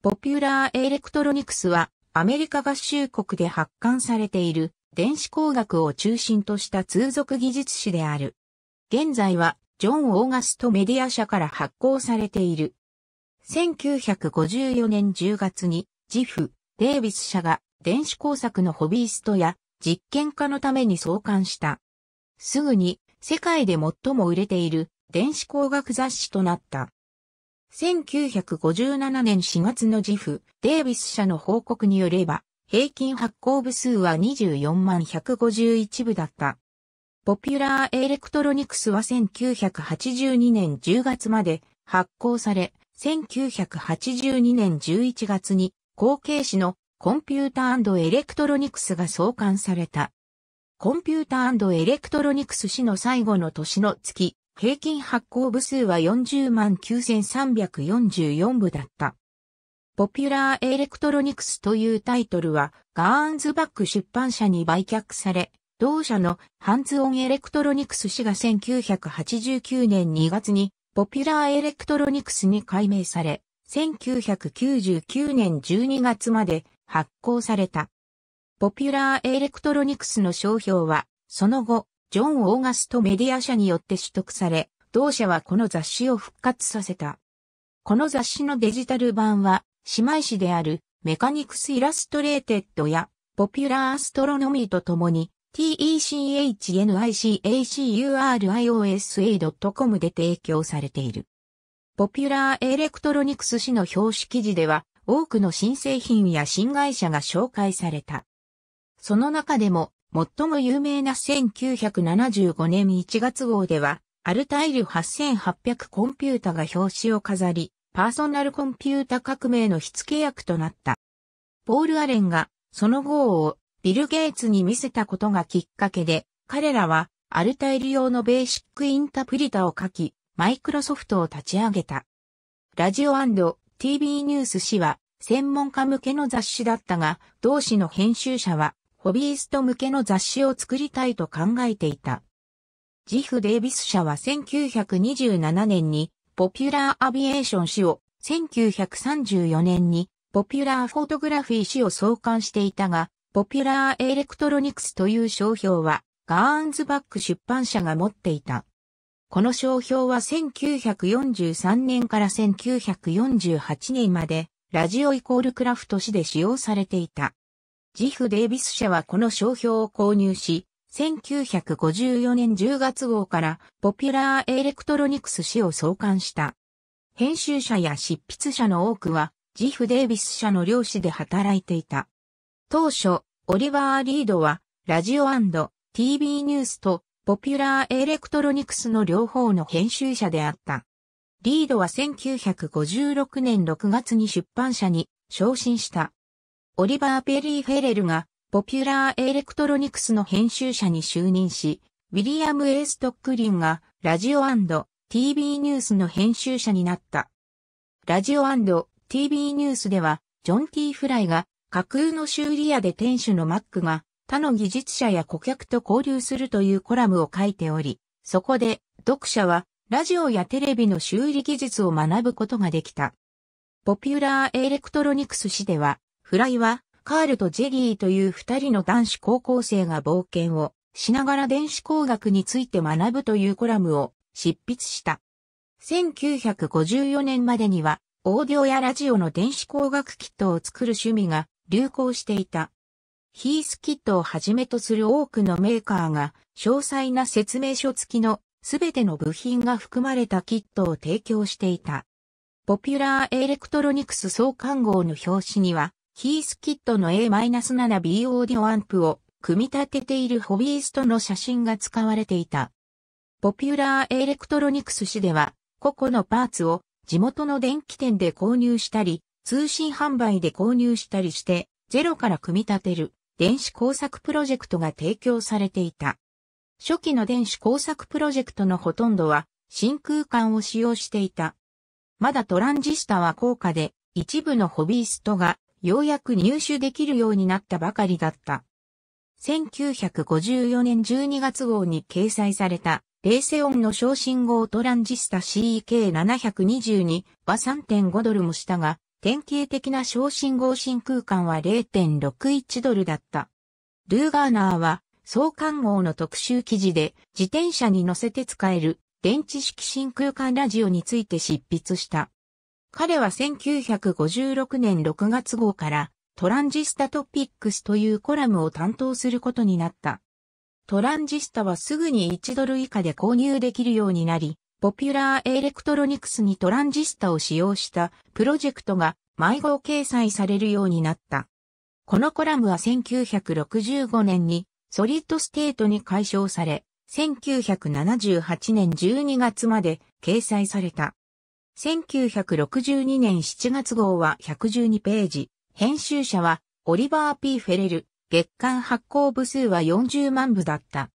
ポピュラーエレクトロニクスはアメリカ合衆国で発刊されている電子工学を中心とした通俗技術誌である。現在はジョン・オーガストメディア社から発行されている。1954年10月にジフ・デイビス社が電子工作のホビーストや実験家のために創刊した。すぐに世界で最も売れている電子工学雑誌となった。1957年4月のジフ、デイビス社の報告によれば、平均発行部数は24万151部だった。ポピュラーエレクトロニクスは1982年10月まで発行され、1982年11月に後継誌のコンピューターエレクトロニクスが創刊された。コンピューターエレクトロニクス誌の最後の年の月、平均発行部数は40万9344部だった。ポピュラーエレクトロニクスというタイトルはガーンズバック出版社に売却され、同社のハンズオンエレクトロニクス氏が1989年2月にポピュラーエレクトロニクスに改名され、1999年12月まで発行された。ポピュラーエレクトロニクスの商標は、その後、ジョン・オーガストメディア社によって取得され、同社はこの雑誌を復活させた。この雑誌のデジタル版は、姉妹誌であるメカニクス・イラストレーテッドやポピュラー・アストロノミーとともに technicuriosa.com で提供されている。ポピュラー・エレクトロニクス誌の表紙記事では多くの新製品や新会社が紹介された。その中でも最も有名な1975年1月号では、アルタイル8800コンピュータが表紙を飾り、パーソナルコンピュータ革命の火付け役となった。ポール・アレンが、その号をビル・ゲイツに見せたことがきっかけで、彼らはアルタイル用のベーシックインタプリタを書き、マイクロソフトを立ち上げた。ラジオ &TV ニュース誌は専門家向けの雑誌だったが、同誌の編集者はホビースト向けの雑誌を作りたいと考えていた。ジフ・デイビス社は1927年にポピュラー・アビエーション誌を、1934年にポピュラー・フォトグラフィー誌を創刊していたが、ポピュラー・エレクトロニクスという商標は、ガーンズバック出版社が持っていた。この商標は1943年から1948年まで、ラジオイコールクラフト誌で使用されていた。ジフ・デイビス社はこの商標を購入し、1954年10月号からポピュラーエレクトロニクス誌を創刊した。編集者や執筆者の多くは、ジフ・デイビス社の漁師で働いていた。当初、オリバー・リードは、ラジオ &TV ニュースとポピュラーエレクトロニクスの両方の編集者であった。リードは1956年6月に出版社に昇進した。オリバー・ペリー・フェレルが、ポピュラー・エレクトロニクスの編集者に就任し、ウィリアム・エーストックリンが、ラジオ &TV ニュースの編集者になった。ラジオ &TV ニュースでは、ジョン・ティ・フライが、架空の修理屋で店主のマックが、他の技術者や顧客と交流するというコラムを書いており、そこで読者はラジオやテレビの修理技術を学ぶことができた。ポピュラーエレクトロニクス誌ではフライは、カールとジェリーという二人の男子高校生が冒険をしながら電子工学について学ぶというコラムを執筆した。1954年までには、オーディオやラジオの電子工学キットを作る趣味が流行していた。ヒースキットをはじめとする多くのメーカーが、詳細な説明書付きのすべての部品が含まれたキットを提供していた。ポピュラーエレクトロニクス創刊号の表紙には、ヒースキットの A-7B オーディオアンプを組み立てているホビーストの写真が使われていた。ポピュラーエレクトロニクス誌では、個々のパーツを地元の電気店で購入したり、通信販売で購入したりして、ゼロから組み立てる電子工作プロジェクトが提供されていた。初期の電子工作プロジェクトのほとんどは真空管を使用していた。まだトランジスタは高価で、一部のホビーストがようやく入手できるようになったばかりだった。1954年12月号に掲載された、レーセオンの小信号トランジスタ CEK722 は3.5ドルもしたが、典型的な小信号真空管は0.61ドルだった。ルーガーナーは、相関号の特集記事で、自転車に乗せて使える電池式真空管ラジオについて執筆した。彼は1956年6月号からトランジスタトピックスというコラムを担当することになった。トランジスタはすぐに1ドル以下で購入できるようになり、ポピュラーエレクトロニクスにトランジスタを使用したプロジェクトが毎号掲載されるようになった。このコラムは1965年にソリッドステートに解消され、1978年12月まで掲載された。1962年7月号は112ページ。編集者はオリバー・ピーフェレル。月間発行部数は40万部だった。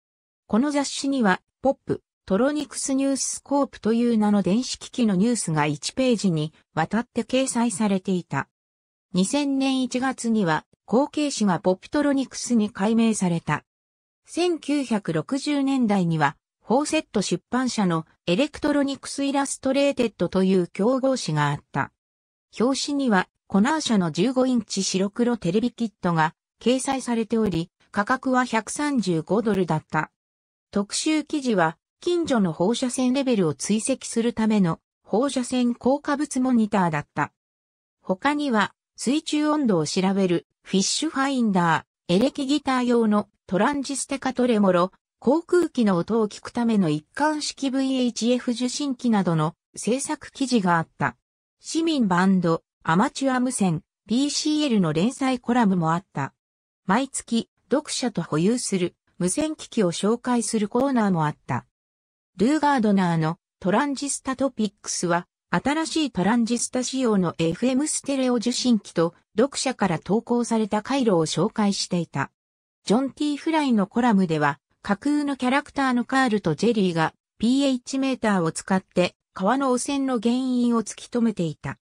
この雑誌には、ポップ、トロニクスニューススコープという名の電子機器のニュースが1ページにわたって掲載されていた。2000年1月には、後継誌がポップトロニクスに改名された。1960年代には、フォーセット出版社のエレクトロニクスイラストレーテッドという競合誌があった。表紙にはコナー社の15インチ白黒テレビキットが掲載されており、価格は135ドルだった。特集記事は近所の放射線レベルを追跡するための放射線効果物モニターだった。他には水中温度を調べるフィッシュファインダー、エレキギター用のトランジステカトレモロ、航空機の音を聞くための一貫式 VHF 受信機などの制作記事があった。市民バンド、アマチュア無線、PCL の連載コラムもあった。毎月、読者と保有する無線機器を紹介するコーナーもあった。ルーガードナーのトランジスタトピックスは、新しいトランジスタ仕様の FM ステレオ受信機と読者から投稿された回路を紹介していた。ジョン・テーフライのコラムでは、架空のキャラクターのカールとジェリーが pH メーターを使って川の汚染の原因を突き止めていた。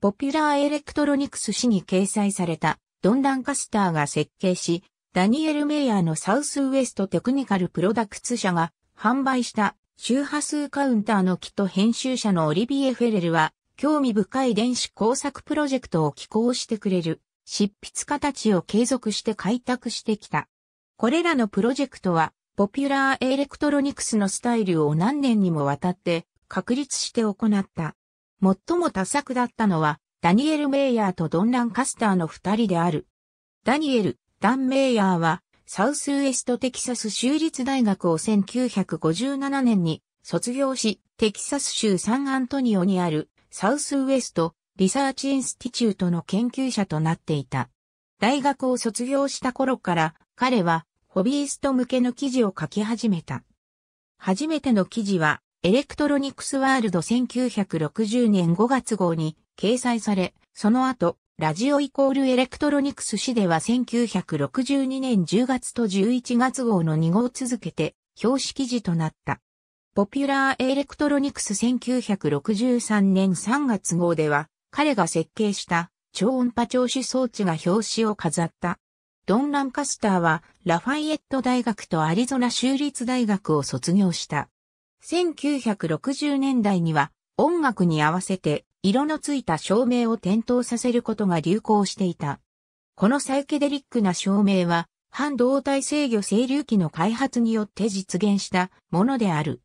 ポピュラーエレクトロニクス誌に掲載されたドン・ランカスターが設計し、ダニエル・メイヤーのサウスウエストテクニカルプロダクツ社が販売した周波数カウンターの機と編集者のオリビエ・フェレルは、興味深い電子工作プロジェクトを寄稿してくれる執筆家たちを継続して開拓してきた。これらのプロジェクトは、ポピュラーエレクトロニクスのスタイルを何年にもわたって確立して行った。最も多作だったのは、ダニエル・メイヤーとドン・ランカスターの二人である。ダニエル、ダン・メイヤーは、サウスウエストテキサス州立大学を1957年に卒業し、テキサス州サンアントニオにあるサウスウエストリサーチインスティチュートの研究者となっていた。大学を卒業した頃から彼はホビースト向けの記事を書き始めた。初めての記事は、エレクトロニクスワールド1960年5月号に掲載され、その後、ラジオイコールエレクトロニクス誌では1962年10月と11月号の2号続けて表紙記事となった。ポピュラーエレクトロニクス1963年3月号では彼が設計した超音波聴取装置が表紙を飾った。ドン・ランカスターはラファイエット大学とアリゾナ州立大学を卒業した。1960年代には音楽に合わせて色のついた照明を点灯させることが流行していた。このサイケデリックな照明は半導体制御整流器の開発によって実現したものである。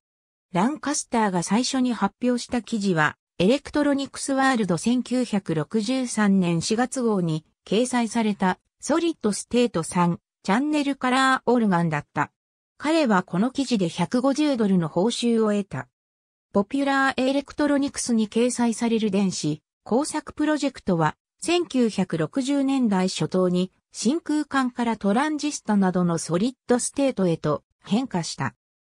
ランカスターが最初に発表した記事はエレクトロニクスワールド1963年4月号に掲載されたソリッドステート3、チャンネルカラーオルガンだった。彼はこの記事で150ドルの報酬を得た。ポピュラーエレクトロニクスに掲載される電子工作プロジェクトは1960年代初頭に真空管からトランジスタなどのソリッドステートへと変化した。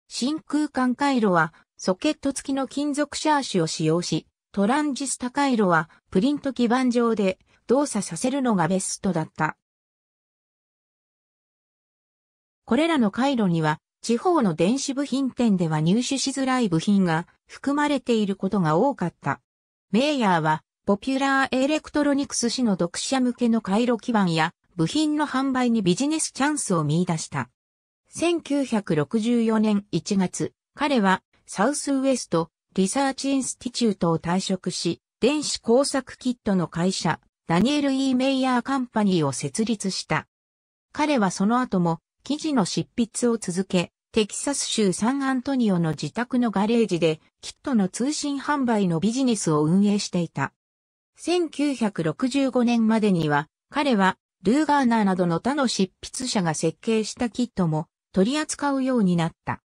真空管回路はソケット付きの金属シャーシを使用し、トランジスタ回路はプリント基板上で動作させるのがベストだった。これらの回路には、地方の電子部品店では入手しづらい部品が含まれていることが多かった。メイヤーは、ポピュラーエレクトロニクス氏の読者向けの回路基盤や部品の販売にビジネスチャンスを見出した。1964年1月、彼はサウスウエストリサーチインスティチュートを退職し、電子工作キットの会社、ダニエル・イメイヤーカンパニーを設立した。彼はその後も記事の執筆を続け、テキサス州サンアントニオの自宅のガレージで、キットの通信販売のビジネスを運営していた。1965年までには、彼は、ルーガーナーなどの他の執筆者が設計したキットも取り扱うようになった。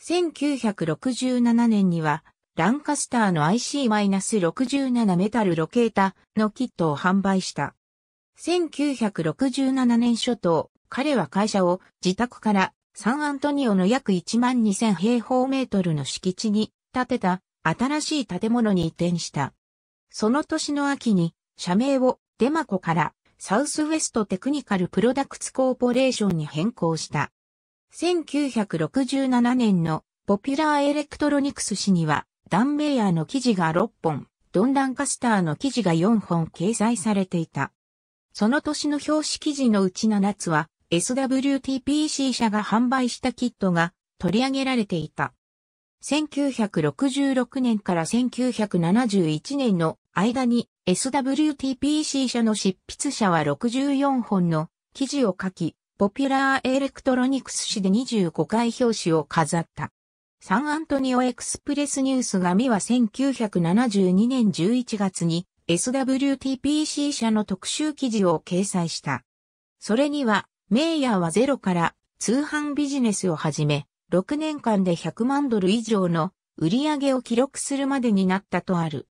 1967年には、ランカスターの IC-67 メタルロケータのキットを販売した。1967年初頭、彼は会社を自宅からサンアントニオの約1万2000平方メートルの敷地に建てた新しい建物に移転した。その年の秋に社名をデマコからサウスウェストテクニカルプロダクツコーポレーションに変更した。1967年のポピュラーエレクトロニクス誌にはダンメイヤーの記事が6本、ドンダンカスターの記事が4本掲載されていた。その年の表紙記事のうち7つは SWTPC 社が販売したキットが取り上げられていた。1966年から1971年の間に SWTPC 社の執筆者は64本の記事を書き、ポピュラーエレクトロニクス誌で25回表紙を飾った。サンアントニオエクスプレスニュース紙は1972年11月に SWTPC 社の特集記事を掲載した。それにはメイヤーはゼロから通販ビジネスを始め、6年間で100万ドル以上の売り上げを記録するまでになったとある。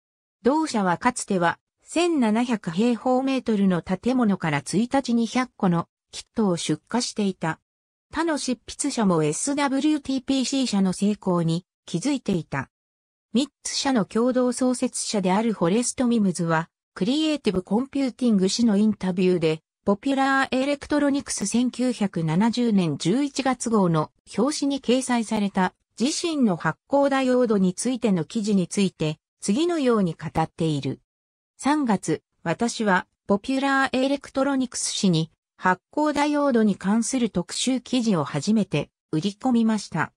同社はかつては1700平方メートルの建物から1日に100個のキットを出荷していた。他の執筆者も SWTPC 社の成功に気づいていた。3つ社の共同創設者であるフォレスト・ミムズは、クリエイティブ・コンピューティング氏のインタビューで、ポピュラーエレクトロニクス1970年11月号の表紙に掲載された自身の発光ダイオードについての記事について次のように語っている。3月、私はポピュラーエレクトロニクス誌に発光ダイオードに関する特集記事を初めて売り込みました。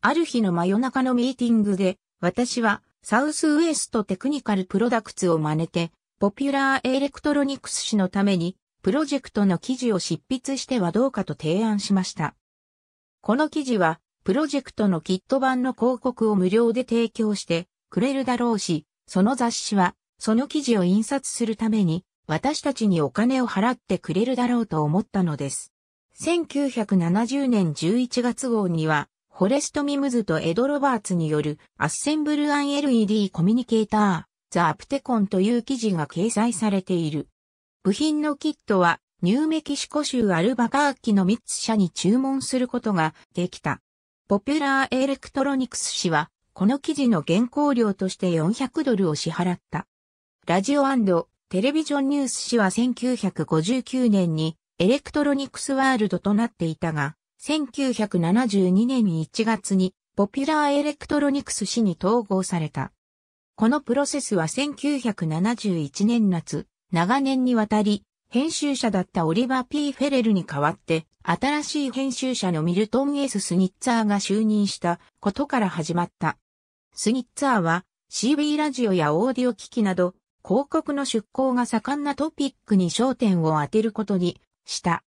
ある日の真夜中のミーティングで私はサウスウエストテクニカルプロダクツを真似てポピュラーエレクトロニクス誌のためにプロジェクトの記事を執筆してはどうかと提案しました。この記事は、プロジェクトのキット版の広告を無料で提供してくれるだろうし、その雑誌は、その記事を印刷するために、私たちにお金を払ってくれるだろうと思ったのです。1970年11月号には、フォレスト・ミムズとエド・ロバーツによるアッセンブル・アン・ LED コミュニケーター、ザ・アプテコンという記事が掲載されている。部品のキットはニューメキシコ州アルバカーキの3つ社に注文することができた。ポピュラーエレクトロニクス氏はこの記事の原稿料として400ドルを支払った。ラジオテレビジョンニュース氏は1959年にエレクトロニクスワールドとなっていたが、1972年1月にポピュラーエレクトロニクス氏に統合された。このプロセスは1971年夏、長年にわたり、編集者だったオリバー・ P・ フェレルに代わって、新しい編集者のミルトン・エス・スニッツァーが就任したことから始まった。スニッツァーは CB ラジオやオーディオ機器など広告の出向が盛んなトピックに焦点を当てることにした。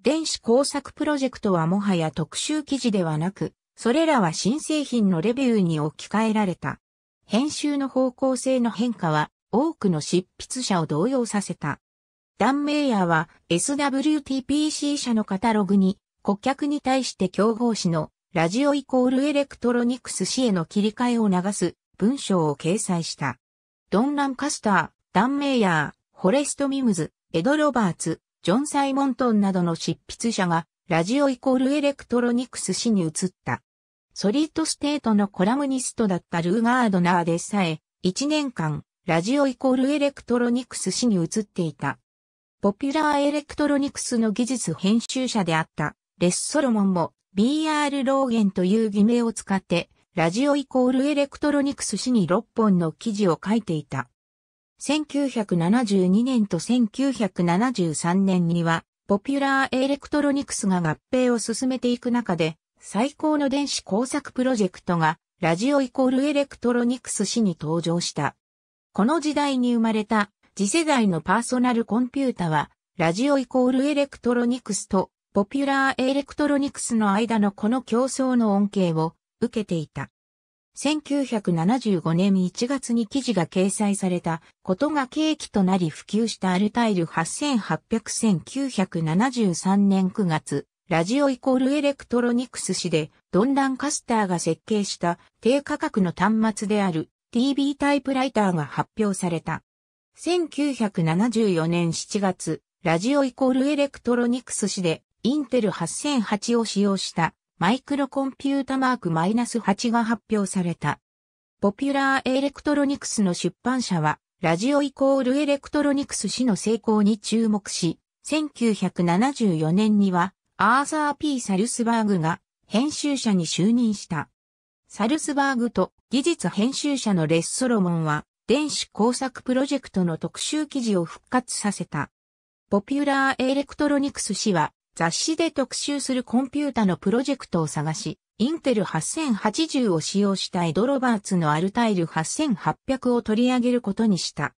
電子工作プロジェクトはもはや特集記事ではなく、それらは新製品のレビューに置き換えられた。編集の方向性の変化は多くの執筆者を動揺させた。ダン・メイヤーは SWTPC 社のカタログに顧客に対して競合誌のラジオイコールエレクトロニクス誌への切り替えを流す文章を掲載した。ドン・ランカスター、ダン・メイヤー、ホレスト・ミムズ、エド・ロバーツ、ジョン・サイモントンなどの執筆者がラジオイコールエレクトロニクス誌に移った。ソリッドステートのコラムニストだったルー・ガードナーでさえ、1年間、ラジオイコールエレクトロニクス氏に移っていた。ポピュラーエレクトロニクスの技術編集者であったレス・ソロモンも BR ローゲンという偽名を使ってラジオイコールエレクトロニクス氏に6本の記事を書いていた。1972年と1973年にはポピュラーエレクトロニクスが合併を進めていく中で最高の電子工作プロジェクトが、ラジオイコールエレクトロニクス誌に登場した。この時代に生まれた、次世代のパーソナルコンピュータは、ラジオイコールエレクトロニクスと、ポピュラーエレクトロニクスの間のこの競争の恩恵を受けていた。1975年1月に記事が掲載されたことが契機となり普及したアルタイル8800-1973年9月、ラジオイコールエレクトロニクス誌で、ドン・ランカスターが設計した低価格の端末である TB タイプライターが発表された。1974年7月、ラジオイコールエレクトロニクス誌で、インテル8008を使用したマイクロコンピュータマーク -8 が発表された。ポピュラーエレクトロニクスの出版社は、ラジオイコールエレクトロニクス氏の成功に注目し、1974年にはアーサー・ P・ サルスバーグが編集者に就任した。サルスバーグと技術編集者のレッソロモンは電子工作プロジェクトの特集記事を復活させた。ポピュラー・エレクトロニクス氏は雑誌で特集するコンピュータのプロジェクトを探し、インテル8080を使用したエド・ロバーツのアルタイル8800を取り上げることにした。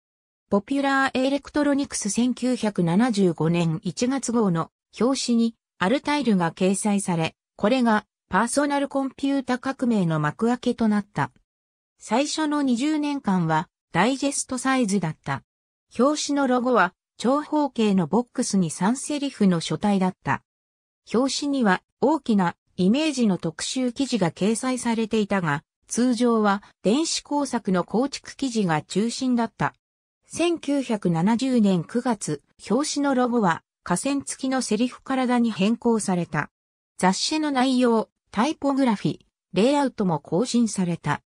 ポピュラー・エレクトロニクス1975年1月号の表紙にアルタイルが掲載され、これがパーソナルコンピュータ革命の幕開けとなった。最初の20年間はダイジェストサイズだった。表紙のロゴは長方形のボックスに3セリフの書体だった。表紙には大きなイメージの特集記事が掲載されていたが、通常は電子工作の構築記事が中心だった。1970年9月、表紙のロゴは下線付きのセリフ体に変更された。雑誌の内容、タイポグラフィレイアウトも更新された。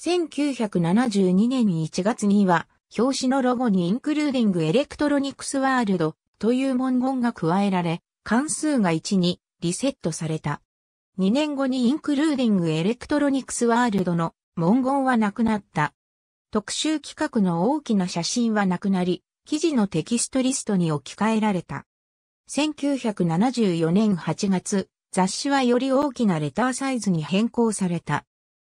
1972年1月には、表紙のロゴにインクルーディングエレクトロニクスワールドという文言が加えられ、関数が1にリセットされた。2年後にインクルーディングエレクトロニクスワールドの文言はなくなった。特集企画の大きな写真はなくなり、記事のテキストリストに置き換えられた。1974年8月、雑誌はより大きなレターサイズに変更された。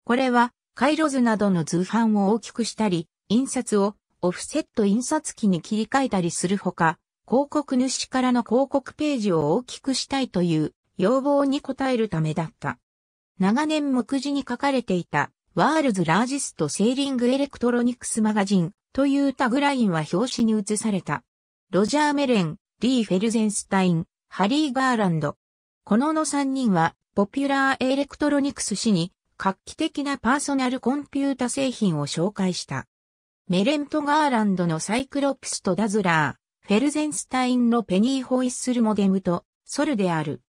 これは、回路図などの図版を大きくしたり、印刷をオフセット印刷機に切り替えたりするほか、広告主からの広告ページを大きくしたいという要望に応えるためだった。長年目次に書かれていた、ワールズ・ラージスト・セーリング・エレクトロニクス・マガジンというタグラインは表紙に移された。ロジャー・メレン、リー・フェルゼンスタイン、ハリー・ガーランド。このの3人は、ポピュラーエレクトロニクス誌に、画期的なパーソナルコンピュータ製品を紹介した。メレント・ガーランドのサイクロプスとダズラー、フェルゼンスタインのペニー・ホイッスルモデムと、ソルである。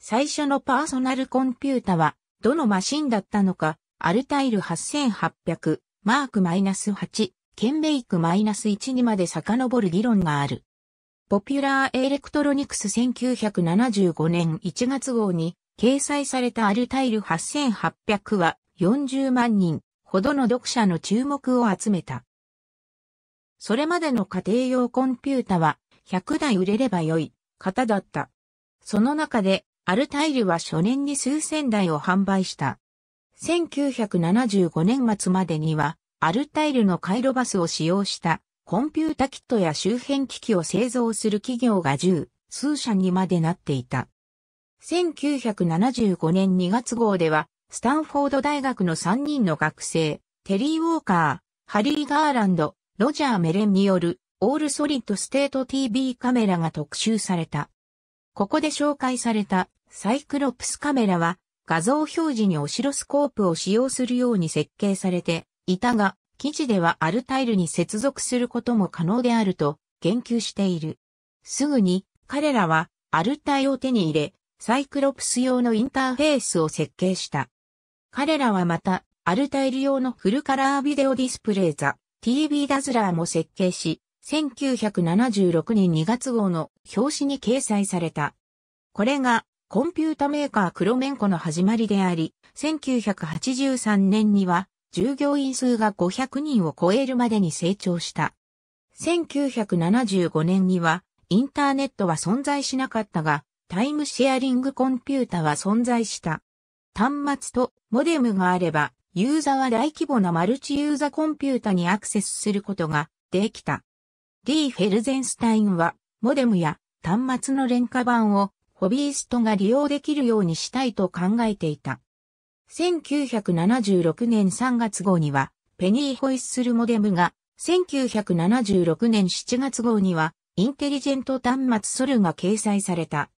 最初のパーソナルコンピュータは、どのマシンだったのか、アルタイル8800、マークマイナス -8、ケンメイクマイナス -1 にまで遡る議論がある。ポピュラーエレクトロニクス1975年1月号に掲載されたアルタイル8800は40万人ほどの読者の注目を集めた。それまでの家庭用コンピュータは100台売れれば良い型だった。その中でアルタイルは初年に数千台を販売した。1975年末までにはアルタイルの回路バスを使用したコンピュータキットや周辺機器を製造する企業が10数社にまでなっていた。1975年2月号では、スタンフォード大学の3人の学生、テリー・ウォーカー、ハリー・ガーランド、ロジャー・メレンによる、オールソリッドステート TV カメラが特集された。ここで紹介されたサイクロプスカメラは画像表示にオシロスコープを使用するように設計されていたが、記事ではアルタイルに接続することも可能であると言及している。すぐに彼らはアルタイを手に入れ、サイクロプス用のインターフェースを設計した。彼らはまた、アルタイル用のフルカラービデオディスプレイザ、TV ダズラーも設計し、1976年2月号の表紙に掲載された。これがコンピュータメーカークロメンコの始まりであり、1983年には従業員数が500人を超えるまでに成長した。1975年には、インターネットは存在しなかったが、タイムシェアリングコンピュータは存在した。端末とモデムがあれば、ユーザーは大規模なマルチユーザコンピュータにアクセスすることができた。D. フェルゼンスタインは、モデムや端末の廉価版をホビーストが利用できるようにしたいと考えていた。1976年3月号には、ペニーホイッスルモデムが、1976年7月号には、インテリジェント端末ソルが掲載された。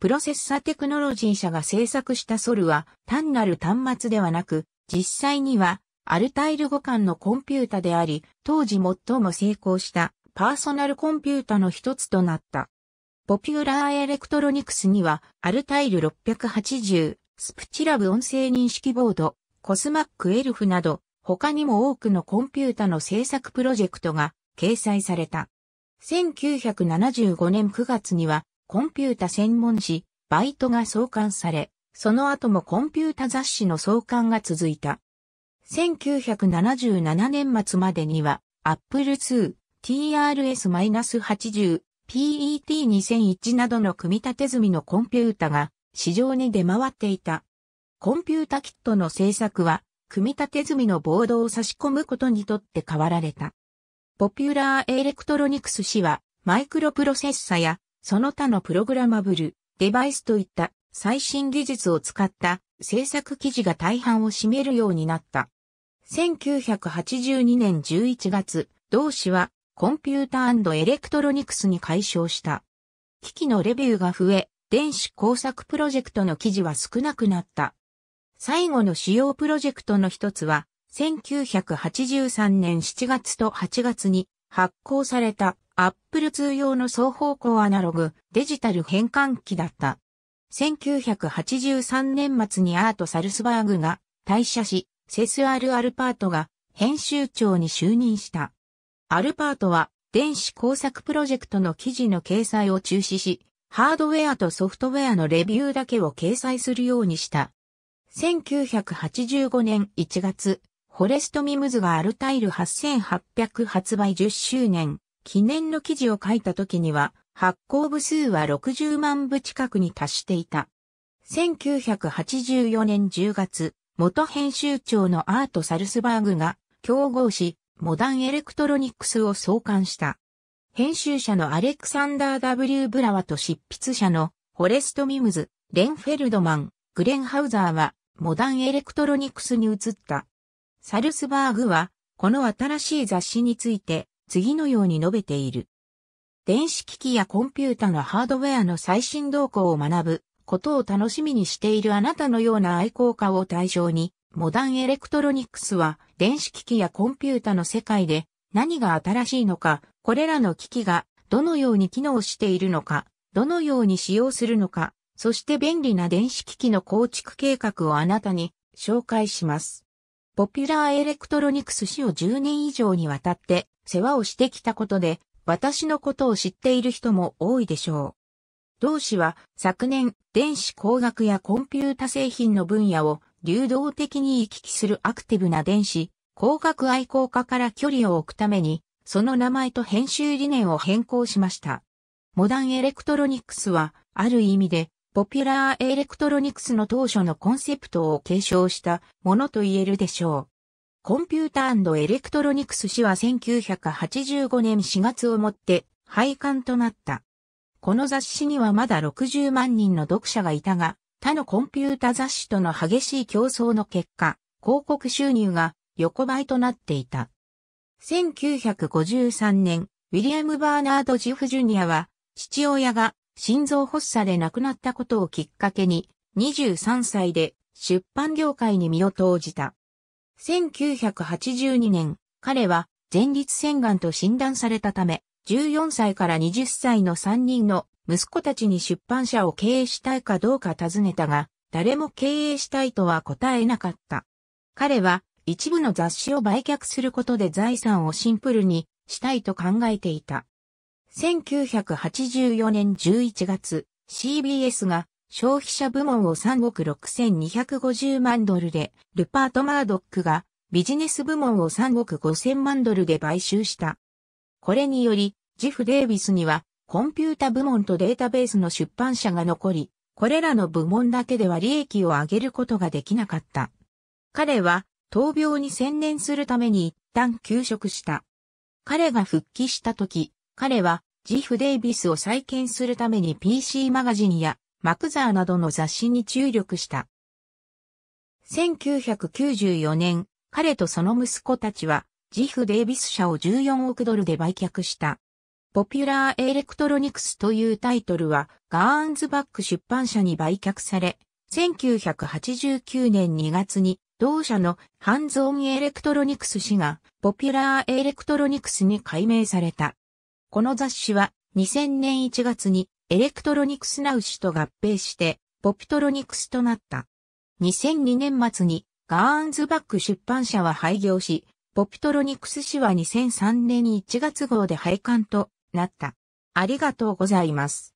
プロセッサテクノロジー社が制作したソルは、単なる端末ではなく、実際には、アルタイル互換のコンピュータであり、当時最も成功したパーソナルコンピュータの一つとなった。ポピュラーエレクトロニクスには、アルタイル680、スプチラブ音声認識ボード、コスマックエルフなど、他にも多くのコンピュータの制作プロジェクトが掲載された。1975年9月には、コンピュータ専門誌、バイトが創刊され、その後もコンピュータ雑誌の創刊が続いた。1977年末までには、Apple II、TRS-80、PET2001 などの組み立て済みのコンピュータが市場に出回っていた。コンピュータキットの制作は、組み立て済みのボードを差し込むことにとって変わられた。ポピュラーエレクトロニクス氏は、マイクロプロセッサや、その他のプログラマブル、デバイスといった最新技術を使った制作記事が大半を占めるようになった。1982年11月、同氏はコンピュータエレクトロニクスに解消した。機器のレビューが増え、電子工作プロジェクトの記事は少なくなった。最後の主要プロジェクトの一つは、1983年7月と8月に発行された Apple 通用の双方向アナログデジタル変換機だった。1983年末にアート・サルスバーグが退社し、セス・アル・アルパートが編集長に就任した。アルパートは電子工作プロジェクトの記事の掲載を中止し、ハードウェアとソフトウェアのレビューだけを掲載するようにした。1985年1月、フォレスト・ミムズがアルタイル8800発売10周年、記念の記事を書いた時には、発行部数は60万部近くに達していた。1984年10月、元編集長のアート・サルスバーグが、競合し、モダンエレクトロニクスを創刊した。編集者のアレクサンダー・ W・ ブラワと執筆者のフォレスト・ミムズ、レンフェルドマン、グレンハウザーはモダンエレクトロニクスに移った。サルスバーグはこの新しい雑誌について次のように述べている。電子機器やコンピュータのハードウェアの最新動向を学ぶことを楽しみにしているあなたのような愛好家を対象に、モダンエレクトロニクスは電子機器やコンピュータの世界で何が新しいのかこれらの機器がどのように機能しているのか、どのように使用するのか、そして便利な電子機器の構築計画をあなたに紹介します。ポピュラーエレクトロニクス氏を10年以上にわたって世話をしてきたことで、私のことを知っている人も多いでしょう。同氏は昨年、電子工学やコンピュータ製品の分野を流動的に行き来するアクティブな電子工学愛好家から距離を置くためにその名前と編集理念を変更しました。モダンエレクトロニクスは、ある意味で、ポピュラーエレクトロニクスの当初のコンセプトを継承したものと言えるでしょう。コンピューターエレクトロニクス氏は1985年4月をもって廃刊となった。この雑誌にはまだ60万人の読者がいたが、他のコンピュータ雑誌との激しい競争の結果、広告収入が横ばいとなっていた。1953年、ウィリアム・バーナード・ジフ・ジュニアは、父親が心臓発作で亡くなったことをきっかけに、23歳で出版業界に身を投じた。1982年、彼は前立腺がんと診断されたため、14歳から20歳の3人の息子たちに出版社を経営したいかどうか尋ねたが、誰も経営したいとは答えなかった。彼は一部の雑誌を売却することで財産をシンプルにしたいと考えていた。1984年11月、CBS が消費者部門を3億6250万ドルで、ルパート・マードックがビジネス部門を3億5000万ドルで買収した。これにより、ジフ・デイビスにはコンピュータ部門とデータベースの出版社が残り、これらの部門だけでは利益を上げることができなかった。彼は闘病に専念するために一旦休職した。彼が復帰した時、彼はジフ・デイビスを再建するために PC マガジンやマクザーなどの雑誌に注力した。1994年、彼とその息子たちは、ジフ・デイビス社を14億ドルで売却した。ポピュラー・エレクトロニクスというタイトルは、ガーンズバック出版社に売却され、1989年2月に同社のハンズオンエレクトロニクス氏がポピュラーエレクトロニクスに改名された。この雑誌は2000年1月にエレクトロニクスナウ氏と合併してポピトロニクスとなった。2002年末にガーンズバック出版社は廃業し、ポピトロニクス氏は2003年1月号で廃刊となった。ありがとうございます。